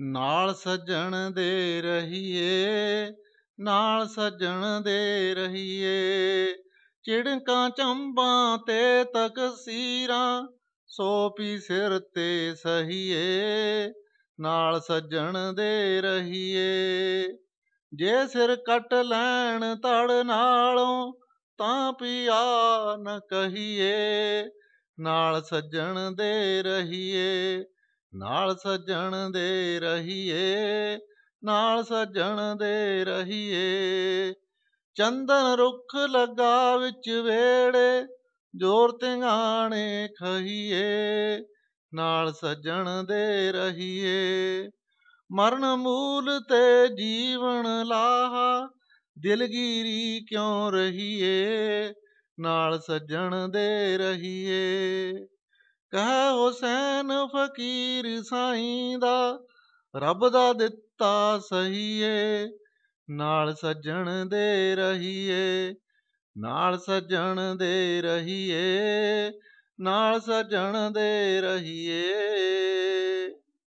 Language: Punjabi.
ਨਾਲ ਸੱਜਣ ਦੇ ਰਹੀਏ ਨਾਲ ਸੱਜਣ ਦੇ ਰਹੀਏ ਚਿੜਕਾਂ ਚੰਬਾਂ ਤੇ ਤਕਸੀਰਾਂ ਸੋ ਪੀ ਸਿਰ ਤੇ ਸਹੀਏ ਨਾਲ ਸੱਜਣ ਦੇ ਰਹੀਏ ਜੇ ਸਿਰ ਕੱਟ ਲੈਣ ਤੜ ਨਾਲੋਂ ਤਾਂ ਪਿਆ ਨ ਕਹੀਏ ਨਾਲ ਸੱਜਣ ਦੇ ਰਹੀਏ ਨਾਲ ਸੱਜਣ ਦੇ ਰਹੀਏ ਨਾਲ ਸੱਜਣ ਦੇ ਰਹੀਏ ਚੰਦਨ ਰੁੱਖ ਲਗਾ ਵਿੱਚ ਵੇੜੇ ਜੋਰ ਗਾਣੇ ਖਹੀਏ ਨਾਲ ਸੱਜਣ ਦੇ ਰਹੀਏ ਮਰਨ ਮੂਲ ਤੇ ਜੀਵਨ ਲਾਹਾ ਦਿਲਗੀਰੀ ਕਿਉਂ ਰਹੀਏ ਨਾਲ ਸੱਜਣ ਦੇ ਰਹੀਏ ਕਹੈ ਹੁਸੈਨ ਫਕੀਰ ਸਾਈਂ ਦਾ ਰੱਬ ਦਾ ਦਿੱਤਾ ਸਹੀਏ ਨਾਲ ਸੱਜਣ ਦੇ ਰਹੀਏ ਨਾਲ ਸੱਜਣ ਦੇ ਰਹੀਏ ਨਾਲ ਸੱਜਣ ਦੇ ਰਹੀਏ